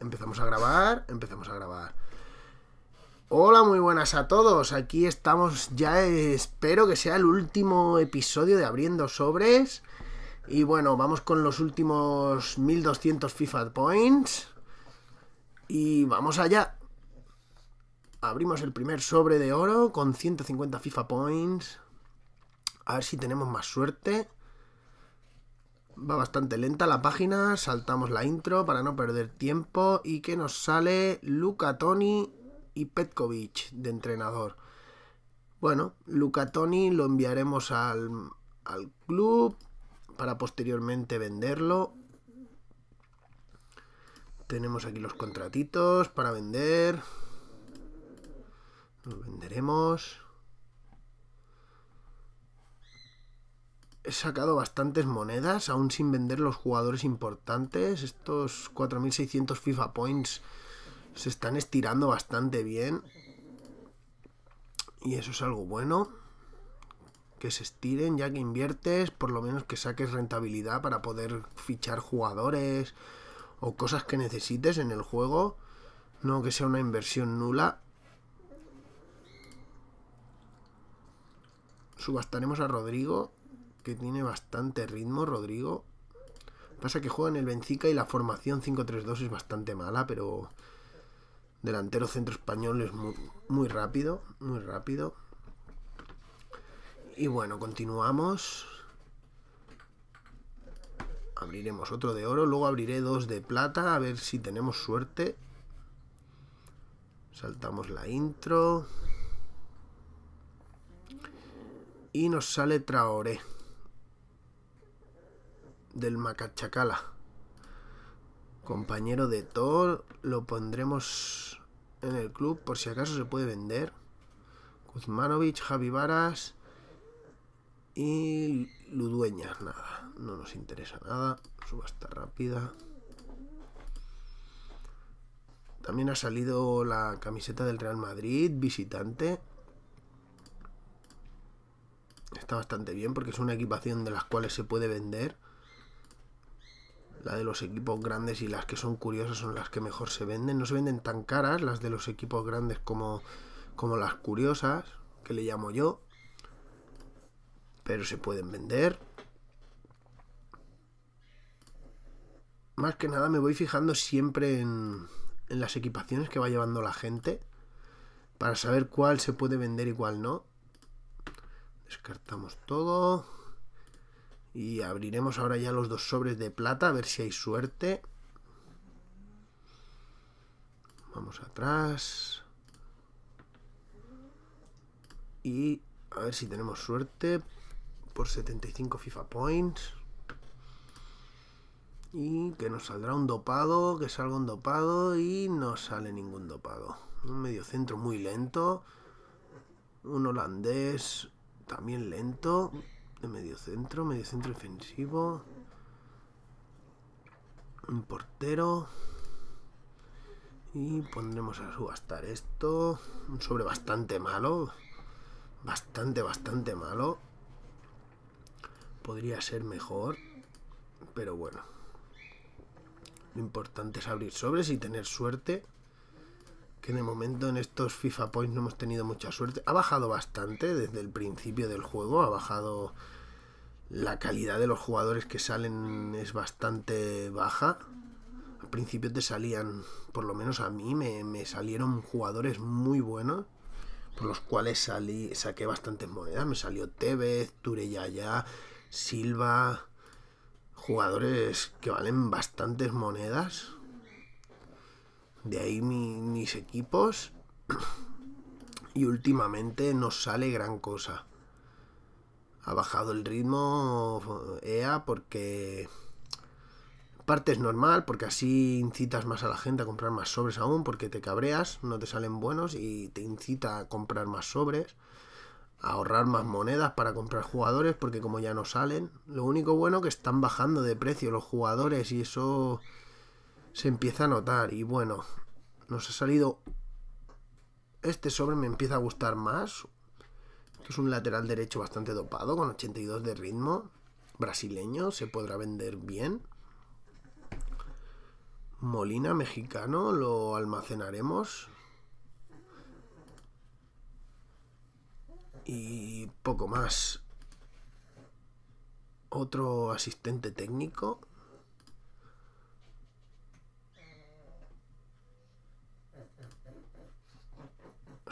empezamos a grabar, empezamos a grabar. Hola, muy buenas a todos. Aquí estamos ya, espero que sea el último episodio de Abriendo Sobres. Y bueno, vamos con los últimos 1200 FIFA Points. Y vamos allá. Abrimos el primer sobre de oro con 150 FIFA Points. A ver si tenemos más suerte va bastante lenta la página, saltamos la intro para no perder tiempo y que nos sale Luca Toni y Petkovic de entrenador. Bueno, Luca Toni lo enviaremos al, club para posteriormente venderlo. Tenemos aquí los contratitos para vender. lo venderemos. he sacado bastantes monedas, aún sin vender los jugadores importantes. Estos 4600 FIFA Points se están estirando bastante bien. Y eso es algo bueno. Que se estiren ya que inviertes, por lo menos que saques rentabilidad para poder fichar jugadores o cosas que necesites en el juego. No que sea una inversión nula. Subastaremos a Rodrigo que tiene bastante ritmo, Rodrigo. Pasa que juega en el Benzica y la formación 5-3-2 es bastante mala, pero delantero centro español es muy, muy rápido, muy rápido. Y bueno, continuamos. Abriremos otro de oro, luego abriré dos de plata, a ver si tenemos suerte. Saltamos la intro. Y nos sale Traoré del Macachacala. Compañero de Thor, lo pondremos en el club por si acaso se puede vender. Kuzmanovic, Javi Varas y Ludueña nada, no nos interesa nada. Subasta rápida. También ha salido la camiseta del Real Madrid, visitante. Está bastante bien porque es una equipación de las cuales se puede vender la de los equipos grandes y las que son curiosas son las que mejor se venden. No se venden tan caras las de los equipos grandes como, como las curiosas, que le llamo yo. Pero se pueden vender. Más que nada me voy fijando siempre en, en las equipaciones que va llevando la gente. Para saber cuál se puede vender y cuál no. Descartamos todo. Y abriremos ahora ya los dos sobres de plata, a ver si hay suerte. Vamos atrás. Y a ver si tenemos suerte. Por 75 FIFA Points. Y que nos saldrá un dopado, que salga un dopado y no sale ningún dopado. Un medio centro muy lento. Un holandés también lento medio centro, medio centro defensivo. Un portero. Y pondremos a subastar esto. Un sobre bastante malo. Bastante, bastante malo. Podría ser mejor. Pero bueno. Lo importante es abrir sobres y tener suerte que de momento en estos FIFA Points no hemos tenido mucha suerte. Ha bajado bastante desde el principio del juego, ha bajado la calidad de los jugadores que salen es bastante baja. Al principio te salían, por lo menos a mí, me, salieron jugadores muy buenos, por los cuales saqué bastantes monedas. Me salió Tevez, Tureyaya, Silva, jugadores que valen bastantes monedas. De ahí mis equipos. y últimamente no sale gran cosa. Ha bajado el ritmo EA porque... Parte es normal, porque así incitas más a la gente a comprar más sobres aún, porque te cabreas, no te salen buenos y te incita a comprar más sobres, a ahorrar más monedas para comprar jugadores, porque como ya no salen, lo único bueno que están bajando de precio los jugadores y eso se empieza a notar y bueno, nos ha salido... Este sobre me empieza a gustar más, Esto es un lateral derecho bastante dopado, con 82 de ritmo, brasileño, se podrá vender bien. Molina mexicano, lo almacenaremos. Y poco más. Otro asistente técnico.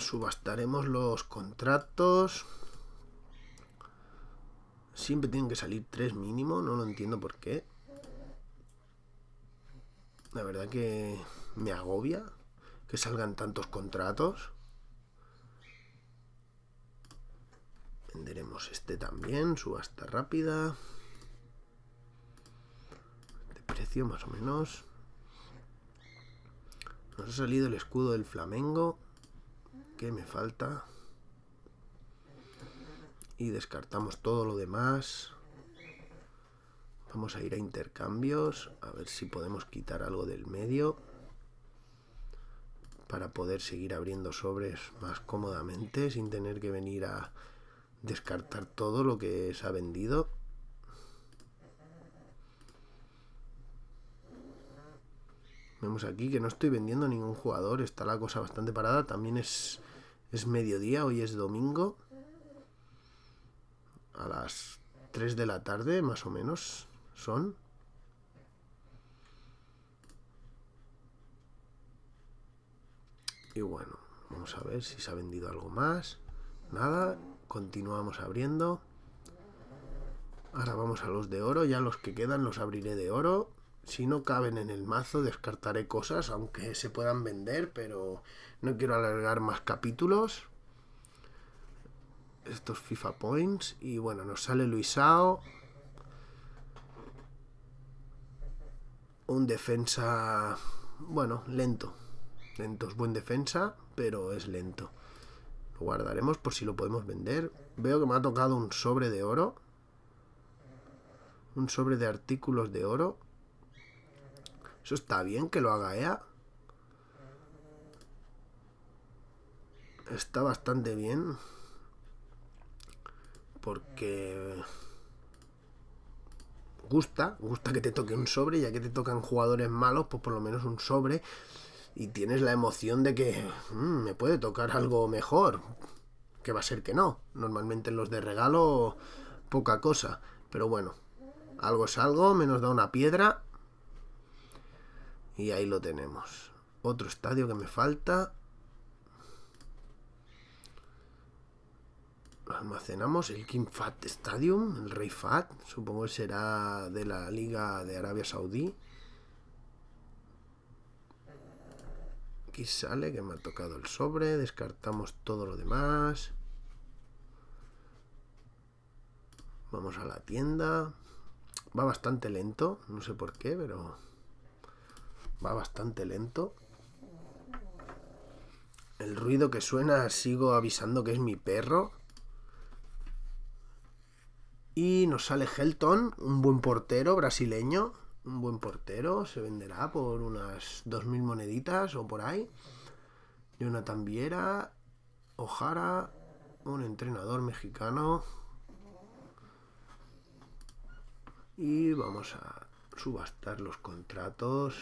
subastaremos los contratos. Siempre tienen que salir tres mínimo, no lo entiendo por qué. La verdad que me agobia que salgan tantos contratos. Venderemos este también, subasta rápida. De precio más o menos. Nos ha salido el escudo del Flamengo que me falta. Y descartamos todo lo demás. Vamos a ir a intercambios, a ver si podemos quitar algo del medio para poder seguir abriendo sobres más cómodamente sin tener que venir a descartar todo lo que se ha vendido. Vemos aquí que no estoy vendiendo ningún jugador, está la cosa bastante parada. También es es mediodía, hoy es domingo. A las 3 de la tarde, más o menos, son. Y bueno, vamos a ver si se ha vendido algo más. Nada, continuamos abriendo. Ahora vamos a los de oro, ya los que quedan los abriré de oro. Si no caben en el mazo, descartaré cosas, aunque se puedan vender, pero no quiero alargar más capítulos. Estos FIFA Points. Y bueno, nos sale Luisao. Un defensa, bueno, lento. Lento es buen defensa, pero es lento. Lo guardaremos por si lo podemos vender. Veo que me ha tocado un sobre de oro. Un sobre de artículos de oro. Eso está bien que lo haga EA. Está bastante bien. Porque... Gusta, gusta que te toque un sobre, ya que te tocan jugadores malos, pues por lo menos un sobre. Y tienes la emoción de que mm, me puede tocar algo mejor. Que va a ser que no. Normalmente en los de regalo, poca cosa. Pero bueno, algo es algo, menos da una piedra y ahí lo tenemos. Otro estadio que me falta. Almacenamos el King Fat Stadium, el Rey Fat. Supongo que será de la Liga de Arabia Saudí. Aquí sale que me ha tocado el sobre. Descartamos todo lo demás. Vamos a la tienda. Va bastante lento, no sé por qué, pero va bastante lento. El ruido que suena sigo avisando que es mi perro. Y nos sale Helton, un buen portero brasileño. Un buen portero, se venderá por unas 2.000 moneditas o por ahí. una Viera, Ojara, un entrenador mexicano. Y vamos a subastar los contratos.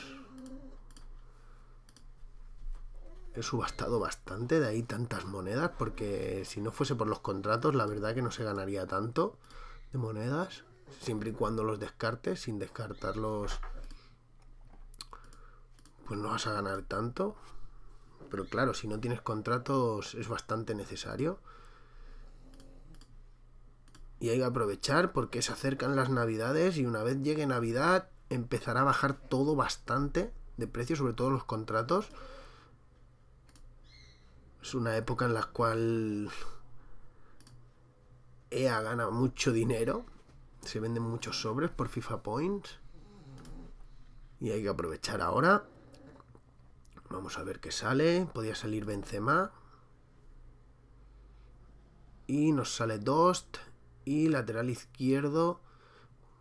subastado bastante, de ahí tantas monedas, porque si no fuese por los contratos, la verdad que no se ganaría tanto de monedas, siempre y cuando los descartes, sin descartarlos, pues no vas a ganar tanto. Pero claro, si no tienes contratos es bastante necesario. Y hay que aprovechar porque se acercan las navidades y una vez llegue Navidad empezará a bajar todo bastante de precio, sobre todo los contratos. Es una época en la cual EA gana mucho dinero. Se venden muchos sobres por FIFA Points. Y hay que aprovechar ahora. Vamos a ver qué sale. Podía salir Benzema. Y nos sale Dost. Y lateral izquierdo.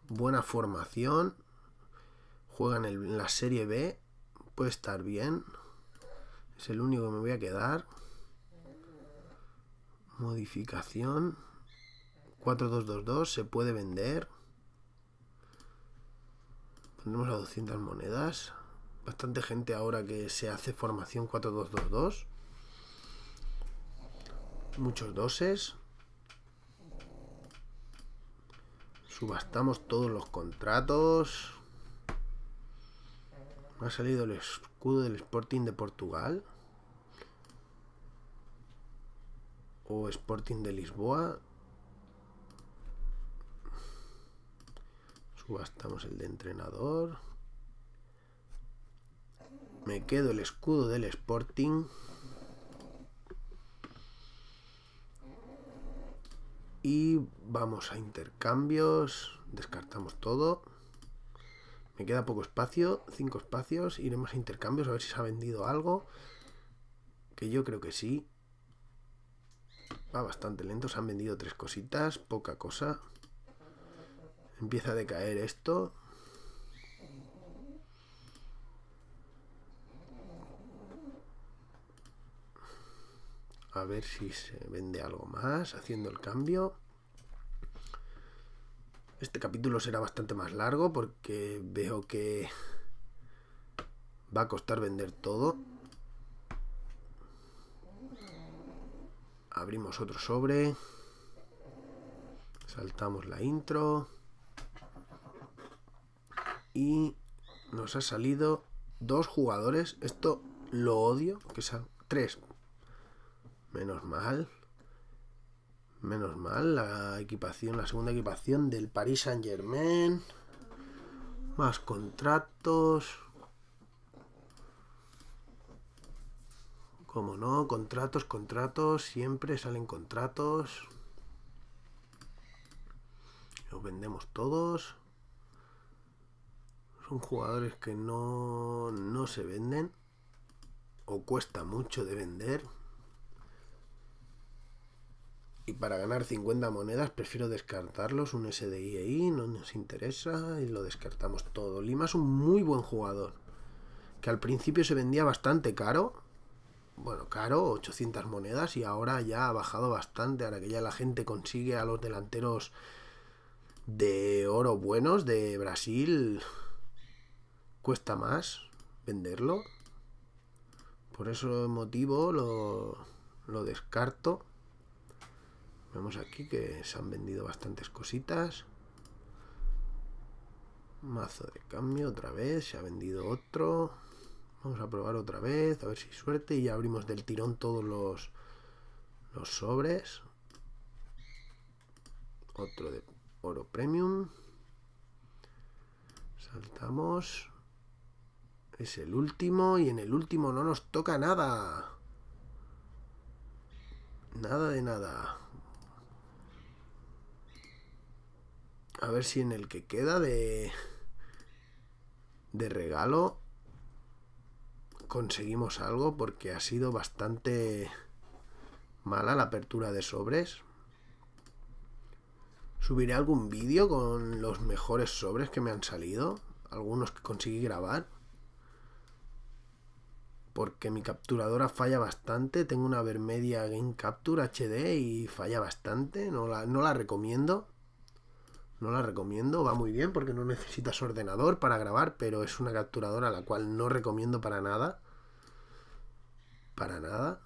Buena formación. Juega en la Serie B. Puede estar bien. Es el único que me voy a quedar. Modificación. 4222 se puede vender. Ponemos a 200 monedas. Bastante gente ahora que se hace formación 4222. Muchos doses. Subastamos todos los contratos. ha salido el escudo del Sporting de Portugal. o Sporting de Lisboa. Subastamos el de entrenador. Me quedo el escudo del Sporting. Y vamos a intercambios. Descartamos todo. Me queda poco espacio, cinco espacios. Iremos a intercambios a ver si se ha vendido algo. Que yo creo que sí va bastante lento. Se han vendido tres cositas, poca cosa. Empieza a decaer esto. A ver si se vende algo más haciendo el cambio. Este capítulo será bastante más largo porque veo que va a costar vender todo. abrimos otro sobre, saltamos la intro y nos ha salido dos jugadores. Esto lo odio, que son tres. Menos mal. Menos mal la equipación, la segunda equipación del Paris Saint Germain. Más contratos. Como no, contratos, contratos, siempre salen contratos. Los vendemos todos. Son jugadores que no, no se venden. O cuesta mucho de vender. Y para ganar 50 monedas prefiero descartarlos. Un SDI ahí no nos interesa y lo descartamos todo. Lima es un muy buen jugador. Que al principio se vendía bastante caro bueno, caro, 800 monedas y ahora ya ha bajado bastante, ahora que ya la gente consigue a los delanteros de oro buenos de Brasil, cuesta más venderlo. Por ese motivo lo, lo descarto. Vemos aquí que se han vendido bastantes cositas. Mazo de cambio otra vez, se ha vendido otro. Vamos a probar otra vez, a ver si suerte. Y ya abrimos del tirón todos los, los sobres. Otro de oro premium. Saltamos. Es el último y en el último no nos toca nada. Nada de nada. A ver si en el que queda de... De regalo conseguimos algo porque ha sido bastante mala la apertura de sobres. Subiré algún vídeo con los mejores sobres que me han salido, algunos que conseguí grabar. Porque mi capturadora falla bastante, tengo una Vermedia Game Capture HD y falla bastante, no la, no la recomiendo. No la recomiendo, va muy bien porque no necesitas ordenador para grabar, pero es una capturadora la cual no recomiendo para nada. Para nada.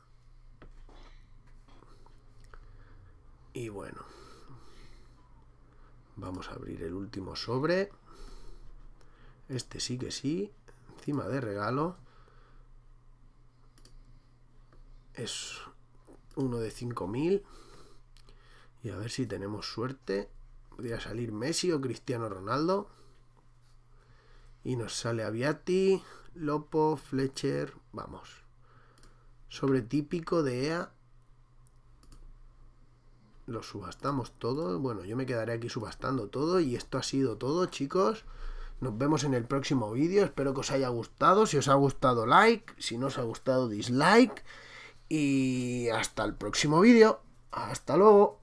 Y bueno. Vamos a abrir el último sobre. Este sí que sí. Encima de regalo. Es uno de 5000. Y a ver si tenemos suerte. Podría salir Messi o Cristiano Ronaldo. Y nos sale Aviati, Lopo, Fletcher, vamos. Sobre típico de EA. Lo subastamos todos, Bueno, yo me quedaré aquí subastando todo. Y esto ha sido todo, chicos. Nos vemos en el próximo vídeo. Espero que os haya gustado. Si os ha gustado, like. Si no os ha gustado, dislike. Y hasta el próximo vídeo. Hasta luego.